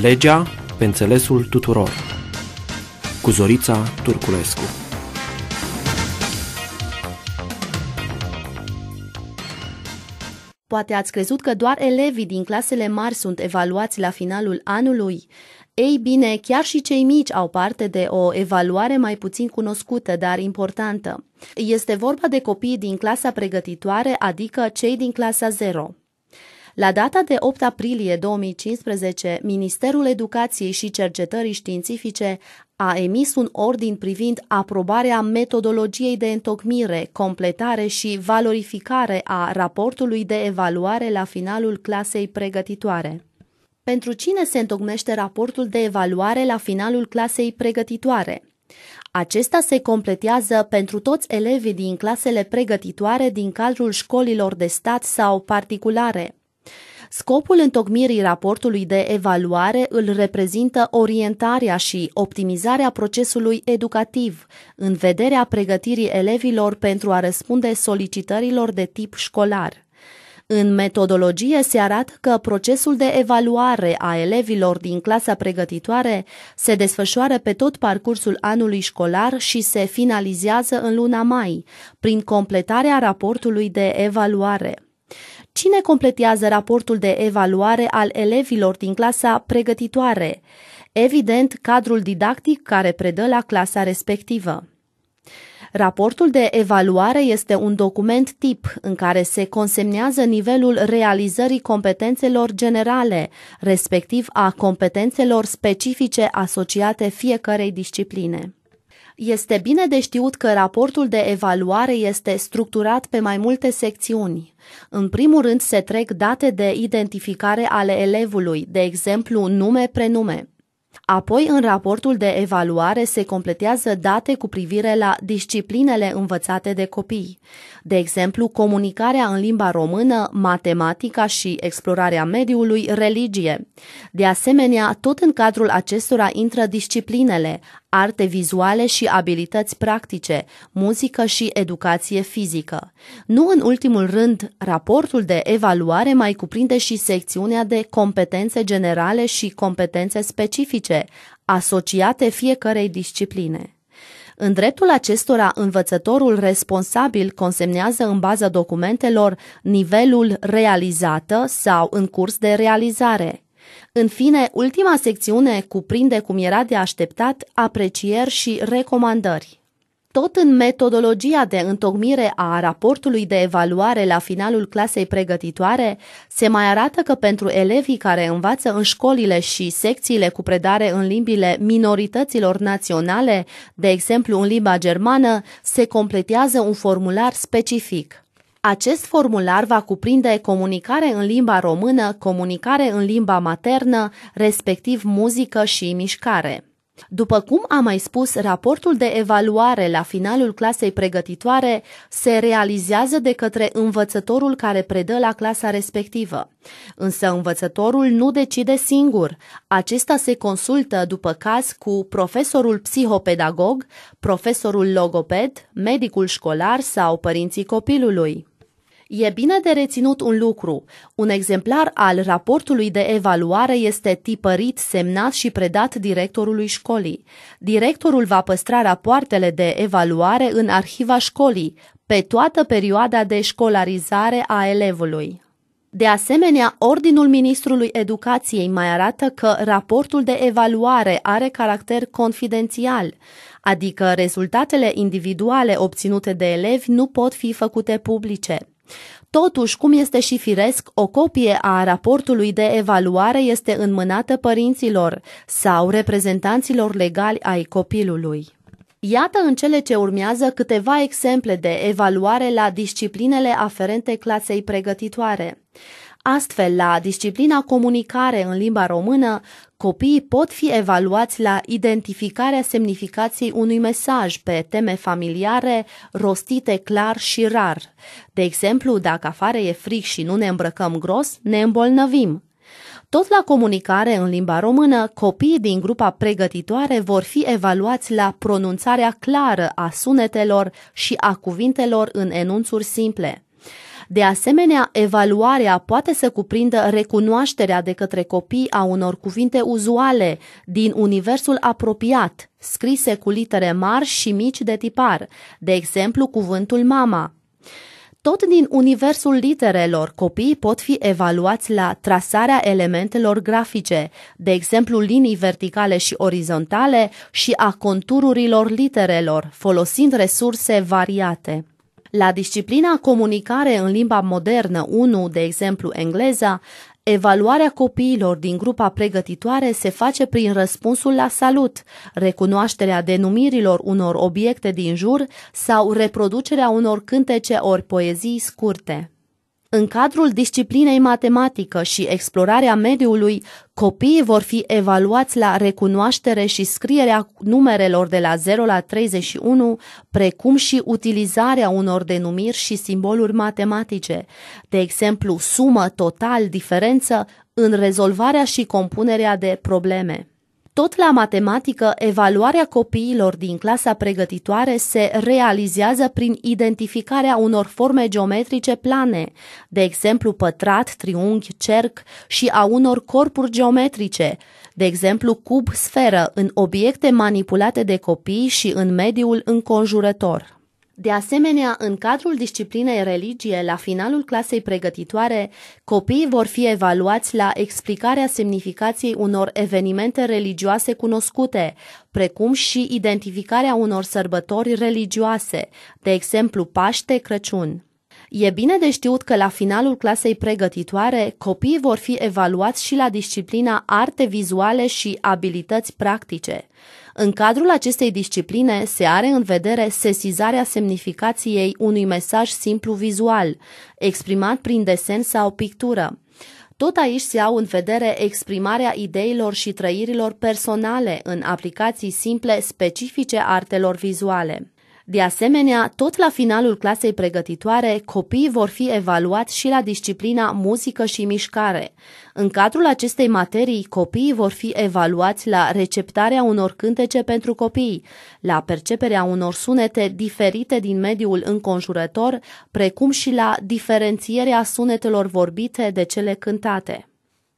Legea pe înțelesul tuturor cu Zorița Turculescu Poate ați crezut că doar elevii din clasele mari sunt evaluați la finalul anului. Ei bine, chiar și cei mici au parte de o evaluare mai puțin cunoscută, dar importantă. Este vorba de copiii din clasa pregătitoare, adică cei din clasa 0. La data de 8 aprilie 2015, Ministerul Educației și Cercetării Științifice a emis un ordin privind aprobarea metodologiei de întocmire, completare și valorificare a raportului de evaluare la finalul clasei pregătitoare. Pentru cine se întocmește raportul de evaluare la finalul clasei pregătitoare? Acesta se completează pentru toți elevii din clasele pregătitoare din cadrul școlilor de stat sau particulare. Scopul întocmirii raportului de evaluare îl reprezintă orientarea și optimizarea procesului educativ, în vederea pregătirii elevilor pentru a răspunde solicitărilor de tip școlar. În metodologie se arată că procesul de evaluare a elevilor din clasa pregătitoare se desfășoară pe tot parcursul anului școlar și se finalizează în luna mai, prin completarea raportului de evaluare. Cine completează raportul de evaluare al elevilor din clasa pregătitoare? Evident, cadrul didactic care predă la clasa respectivă. Raportul de evaluare este un document tip în care se consemnează nivelul realizării competențelor generale, respectiv a competențelor specifice asociate fiecarei discipline. Este bine de știut că raportul de evaluare este structurat pe mai multe secțiuni. În primul rând se trec date de identificare ale elevului, de exemplu nume-prenume. Apoi, în raportul de evaluare se completează date cu privire la disciplinele învățate de copii, de exemplu comunicarea în limba română, matematica și explorarea mediului, religie. De asemenea, tot în cadrul acestora intră disciplinele, arte vizuale și abilități practice, muzică și educație fizică. Nu în ultimul rând, raportul de evaluare mai cuprinde și secțiunea de competențe generale și competențe specifice, asociate fiecarei discipline. În dreptul acestora, învățătorul responsabil consemnează în baza documentelor nivelul realizată sau în curs de realizare, în fine, ultima secțiune cuprinde, cum era de așteptat, aprecieri și recomandări. Tot în metodologia de întocmire a raportului de evaluare la finalul clasei pregătitoare, se mai arată că pentru elevii care învață în școlile și secțiile cu predare în limbile minorităților naționale, de exemplu în limba germană, se completează un formular specific. Acest formular va cuprinde comunicare în limba română, comunicare în limba maternă, respectiv muzică și mișcare. După cum am mai spus, raportul de evaluare la finalul clasei pregătitoare se realizează de către învățătorul care predă la clasa respectivă. Însă învățătorul nu decide singur. Acesta se consultă după caz cu profesorul psihopedagog, profesorul logoped, medicul școlar sau părinții copilului. E bine de reținut un lucru. Un exemplar al raportului de evaluare este tipărit, semnat și predat directorului școlii. Directorul va păstra rapoartele de evaluare în arhiva școlii, pe toată perioada de școlarizare a elevului. De asemenea, Ordinul Ministrului Educației mai arată că raportul de evaluare are caracter confidențial, adică rezultatele individuale obținute de elevi nu pot fi făcute publice. Totuși, cum este și firesc, o copie a raportului de evaluare este înmânată părinților sau reprezentanților legali ai copilului. Iată în cele ce urmează câteva exemple de evaluare la disciplinele aferente clasei pregătitoare. Astfel, la disciplina comunicare în limba română, Copiii pot fi evaluați la identificarea semnificației unui mesaj pe teme familiare rostite clar și rar. De exemplu, dacă afară e frig și nu ne îmbrăcăm gros, ne îmbolnăvim. Tot la comunicare în limba română, copiii din grupa pregătitoare vor fi evaluați la pronunțarea clară a sunetelor și a cuvintelor în enunțuri simple. De asemenea, evaluarea poate să cuprindă recunoașterea de către copii a unor cuvinte uzuale din universul apropiat, scrise cu litere mari și mici de tipar, de exemplu cuvântul mama. Tot din universul literelor, copiii pot fi evaluați la trasarea elementelor grafice, de exemplu linii verticale și orizontale și a contururilor literelor, folosind resurse variate. La disciplina comunicare în limba modernă 1, de exemplu engleza, Evaluarea copiilor din grupa pregătitoare se face prin răspunsul la salut, recunoașterea denumirilor unor obiecte din jur sau reproducerea unor cântece ori poezii scurte. În cadrul disciplinei matematică și explorarea mediului, copiii vor fi evaluați la recunoaștere și scrierea numerelor de la 0 la 31, precum și utilizarea unor denumiri și simboluri matematice, de exemplu sumă, total, diferență, în rezolvarea și compunerea de probleme. Tot la matematică, evaluarea copiilor din clasa pregătitoare se realizează prin identificarea unor forme geometrice plane, de exemplu pătrat, triunghi, cerc și a unor corpuri geometrice, de exemplu cub, sferă, în obiecte manipulate de copii și în mediul înconjurător. De asemenea, în cadrul disciplinei religie, la finalul clasei pregătitoare, copiii vor fi evaluați la explicarea semnificației unor evenimente religioase cunoscute, precum și identificarea unor sărbători religioase, de exemplu Paște, Crăciun. E bine de știut că la finalul clasei pregătitoare, copiii vor fi evaluați și la disciplina arte vizuale și abilități practice. În cadrul acestei discipline se are în vedere sesizarea semnificației unui mesaj simplu vizual, exprimat prin desen sau pictură. Tot aici se au în vedere exprimarea ideilor și trăirilor personale în aplicații simple specifice artelor vizuale. De asemenea, tot la finalul clasei pregătitoare, copiii vor fi evaluați și la disciplina muzică și mișcare. În cadrul acestei materii, copiii vor fi evaluați la receptarea unor cântece pentru copii, la perceperea unor sunete diferite din mediul înconjurător, precum și la diferențierea sunetelor vorbite de cele cântate.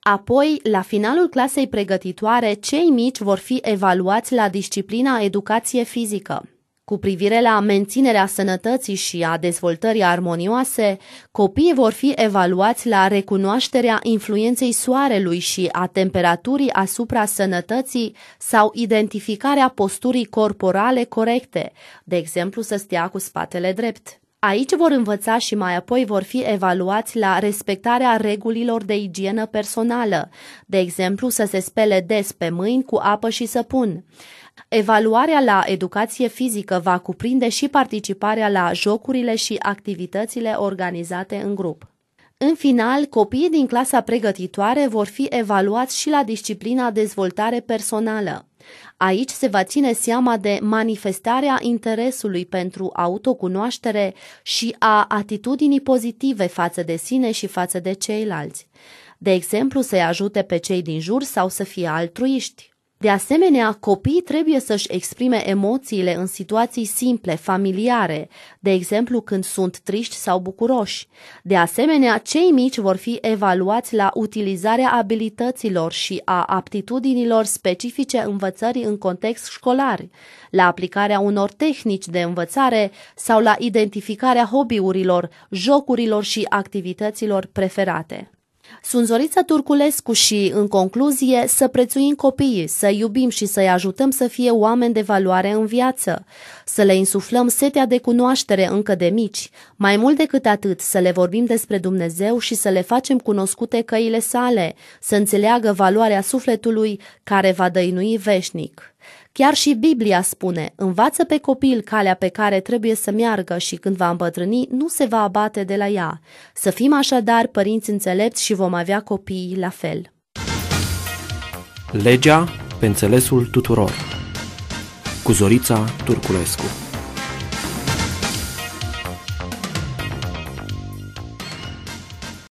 Apoi, la finalul clasei pregătitoare, cei mici vor fi evaluați la disciplina educație fizică. Cu privire la menținerea sănătății și a dezvoltării armonioase, copiii vor fi evaluați la recunoașterea influenței soarelui și a temperaturii asupra sănătății sau identificarea posturii corporale corecte, de exemplu să stea cu spatele drept. Aici vor învăța și mai apoi vor fi evaluați la respectarea regulilor de igienă personală, de exemplu să se spele des pe mâini cu apă și săpun. Evaluarea la educație fizică va cuprinde și participarea la jocurile și activitățile organizate în grup. În final, copiii din clasa pregătitoare vor fi evaluați și la disciplina dezvoltare personală. Aici se va ține seama de manifestarea interesului pentru autocunoaștere și a atitudinii pozitive față de sine și față de ceilalți. De exemplu, să-i ajute pe cei din jur sau să fie altruiști. De asemenea, copiii trebuie să-și exprime emoțiile în situații simple, familiare, de exemplu când sunt triști sau bucuroși. De asemenea, cei mici vor fi evaluați la utilizarea abilităților și a aptitudinilor specifice învățării în context școlar, la aplicarea unor tehnici de învățare sau la identificarea hobby-urilor, jocurilor și activităților preferate. Sunt Zorița Turculescu și, în concluzie, să prețuim copiii, să iubim și să-i ajutăm să fie oameni de valoare în viață, să le insuflăm setea de cunoaștere încă de mici, mai mult decât atât să le vorbim despre Dumnezeu și să le facem cunoscute căile sale, să înțeleagă valoarea sufletului care va dăinui veșnic. Chiar și Biblia spune, învață pe copil calea pe care trebuie să meargă și când va îmbătrâni, nu se va abate de la ea. Să fim așadar părinți înțelepți și vom avea copiii la fel. Legea pe înțelesul tuturor cu Zorița Turculescu